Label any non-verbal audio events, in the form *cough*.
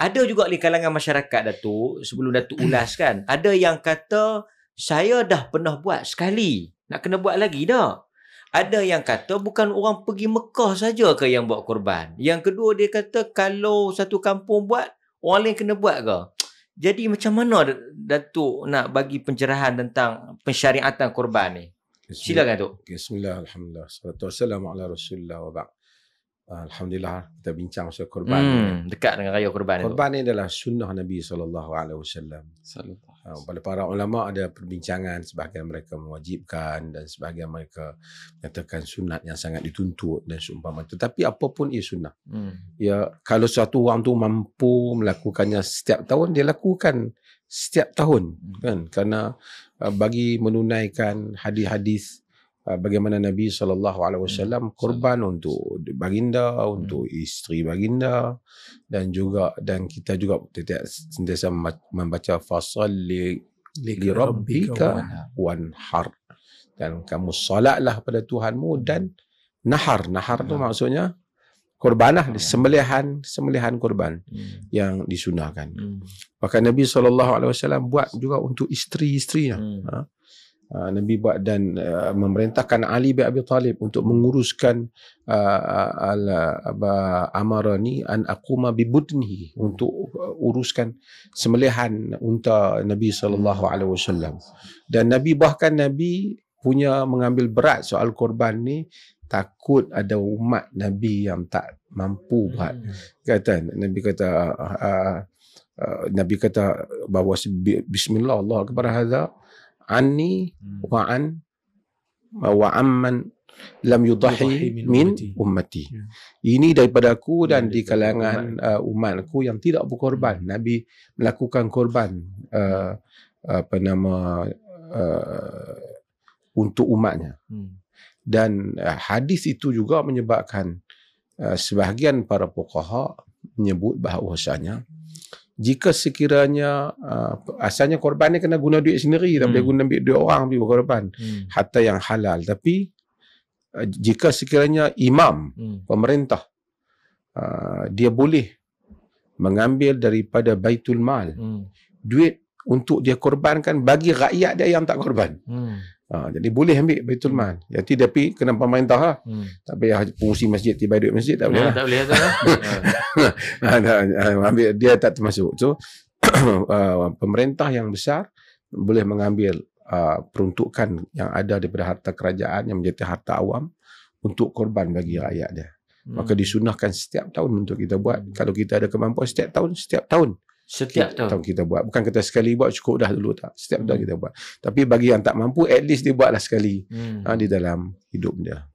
ada juga di kalangan masyarakat Datuk sebelum Datuk *clears throat* ulas kan ada yang kata saya dah pernah buat sekali nak kena buat lagi dah ada yang kata bukan orang pergi Mekah saja ke yang buat korban yang kedua dia kata kalau satu kampung buat orang lain kena buat ke jadi macam mana Datuk nak bagi pencerahan tentang pensyariatan korban ni Silakan Datuk. Bismillahirrahmanirrahim. Assalamualaikum warahmatullahi wabarakatuh. Ah, Alhamdulillah kita bincang pasal korban hmm, Dekat dengan raya korban ni. Korban itu. ni adalah sunnah Nabi Sallallahu Alaihi SAW. Ah, pada para ulama ada perbincangan sebahagian mereka mewajibkan dan sebahagian mereka menyatakan sunat yang sangat dituntut dan seumpama itu. Tapi apapun ia sunnah. Hmm. Ya, kalau satu orang tu mampu melakukannya setiap tahun, dia lakukan setiap tahun. Hmm. kan? Kerana ah, bagi menunaikan hadis-hadis Ah, bagaimana Nabi saw alaihi hmm, wasallam korban untuk baginda untuk hmm. isteri baginda dan juga dan kita juga tidak sentiasa membaca fasal li li rabbika wanhar dan kamu solatlah pada Tuhanmu hmm. dan nahar nahar tu maksudnya korbanah sembelihan sembelihan korban yang disunahkan bahkan Nabi saw buat juga untuk isteri-isterinya ha? Ah, Nabi buat dan uh, memerintahkan Ali bin Abi Talib untuk menguruskan uh, al amarani an aquma bi butnihi untuk uh, uruskan sembelihan unta Nabi sallallahu alaihi wasallam. Dan Nabi bahkan Nabi punya mengambil berat soal korban ni takut ada umat Nabi yang tak mampu buat. Hmm. Kata Nabi kata uh, uh, Nabi kata bahawa bismillah Allah akbar hadza anni hmm. wa an wa amman lam yudahi min ummati. Ya. Ini daripada aku dan di kalangan uh, umatku yang tidak berkorban. Hmm. Nabi melakukan korban uh, apa nama uh, untuk umatnya. Hmm. Dan uh, hadis itu juga menyebabkan uh, sebahagian para fuqaha menyebut bahawasanya uh, jika sekiranya uh, asalnya korban ni kena guna duit sendiri hmm. tak boleh hmm. guna ambil duit orang pergi korban hmm. hatta yang halal tapi uh, jika sekiranya imam hmm. pemerintah uh, dia boleh mengambil daripada baitul mal hmm. duit untuk dia korbankan bagi rakyat dia yang tak korban hmm. Ha, jadi boleh ambil Baitul hmm. Mal. Jadi dia pergi kena pemerintah lah. Hmm. Tak payah pengurusi masjid tiba duit masjid tak boleh ya, lah. Tak boleh lah. *laughs* ha, ha, ambil, dia tak termasuk. So, *coughs* uh, pemerintah yang besar boleh mengambil uh, peruntukan yang ada daripada harta kerajaan yang menjadi harta awam untuk korban bagi rakyat dia. Hmm. Maka disunahkan setiap tahun untuk kita buat. Hmm. Kalau kita ada kemampuan setiap tahun, setiap tahun. Setiap tahun. tahun kita buat. Bukan kita sekali buat cukup dah dulu tak. Setiap hmm. tahun kita buat. Tapi bagi yang tak mampu at least dia buatlah sekali hmm. ha, di dalam hidup dia.